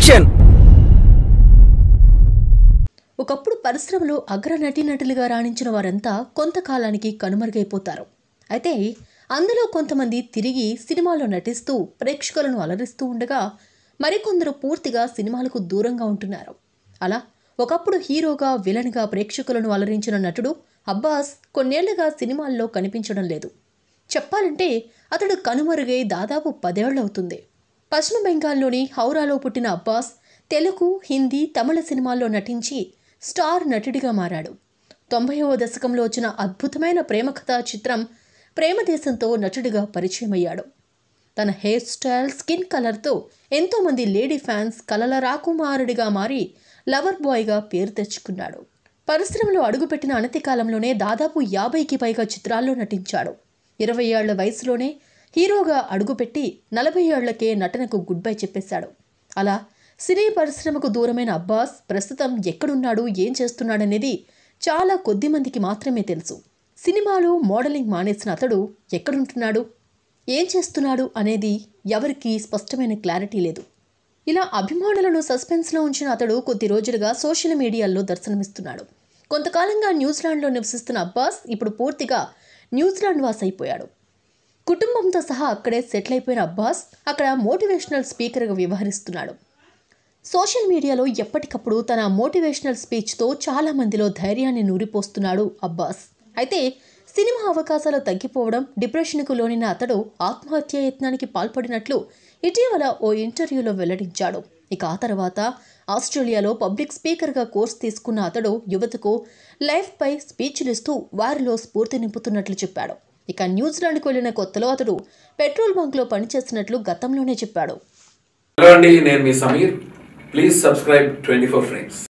action ఒకప్పుడు పరిశ్రమలో అగ్ర నటులుగా రాణించిన వారంతా కొంతకాలానికి కనుమరుగైపోతారు అయితే అందులో కొంతమంది తిరిగి సినిమాలో నటిస్తూ ప్రేక్షకులను అలరిస్తూ ఉండగా మరికొందరు పూర్తిగా సినిమాలకు దూరంగా ఉంటున్నారు అలా ఒకప్పుడు హీరోగా విలన్గా ప్రేక్షకులను అలరించిన నటుడు అబ్బాస్ కొన్నేళ్లుగా సినిమాల్లో కనిపించడం లేదు చెప్పాలంటే అతడు కనుమరుగై దాదాపు పదేళ్లవుతుంది పశ్చిమ బెంగాల్లోని హౌరాలో పుట్టిన అబ్బాస్ తెలుగు హిందీ తమిళ సినిమాల్లో నటించి స్టార్ నటుడిగా మారాడు తొంభైవ దశకంలో వచ్చిన అద్భుతమైన ప్రేమ కథా చిత్రం ప్రేమదేశంతో నటుడిగా పరిచయమయ్యాడు తన హెయిర్ స్టైల్ స్కిన్ కలర్తో ఎంతోమంది లేడీ ఫ్యాన్స్ కలల రాకుమారుడిగా మారి లవర్ బాయ్గా పేరు తెచ్చుకున్నాడు పరిశ్రమలో అడుగుపెట్టిన అనతి కాలంలోనే దాదాపు యాభైకి పైగా చిత్రాల్లో నటించాడు ఇరవై ఏళ్ల వయసులోనే హీరోగా అడుగుపెట్టి నలభై ఏళ్లకే నటనకు గుడ్ బై చెప్పేశాడు అలా సినీ పరిశ్రమకు దూరమైన అబ్బాస్ ప్రస్తుతం ఎక్కడున్నాడు ఏం చేస్తున్నాడనేది చాలా కొద్ది మందికి మాత్రమే తెలుసు సినిమాలు మోడలింగ్ మానేసిన అతడు ఎక్కడుంటున్నాడు ఏం చేస్తున్నాడు అనేది ఎవరికీ స్పష్టమైన క్లారిటీ లేదు ఇలా అభిమానులను సస్పెన్స్లో ఉంచిన అతడు కొద్ది రోజులుగా సోషల్ మీడియాల్లో దర్శనమిస్తున్నాడు కొంతకాలంగా న్యూజిలాండ్లో నివసిస్తున్న అబ్బాస్ ఇప్పుడు పూర్తిగా న్యూజిలాండ్ వాస్ అయిపోయాడు కుటుంబంతో సహా అక్కడే సెటిల్ అయిపోయిన అబ్బాస్ అక్కడ మోటివేషనల్ స్పీకర్గా వ్యవహరిస్తున్నాడు సోషల్ మీడియాలో ఎప్పటికప్పుడు తన మోటివేషనల్ స్పీచ్తో చాలామందిలో ధైర్యాన్ని నూరిపోస్తున్నాడు అబ్బాస్ అయితే సినిమా అవకాశాలు తగ్గిపోవడం డిప్రెషన్కు లోనిన అతడు ఆత్మహత్య యత్నానికి పాల్పడినట్లు ఇటీవల ఓ ఇంటర్వ్యూలో వెల్లడించాడు ఇక ఆ తర్వాత ఆస్ట్రేలియాలో పబ్లిక్ స్పీకర్గా కోర్స్ తీసుకున్న అతడు యువతకు లైఫ్పై స్పీచ్లు ఇస్తూ వారిలో స్ఫూర్తి నింపుతున్నట్లు చెప్పాడు ఇక న్యూజిలాండ్కు వెళ్లిన కొత్తలో అతడు పెట్రోల్ బంక్లో పనిచేస్తున్నట్లు గతంలోనే చెప్పాడు హలో అండి నేను మీ Sameer please subscribe twenty four frames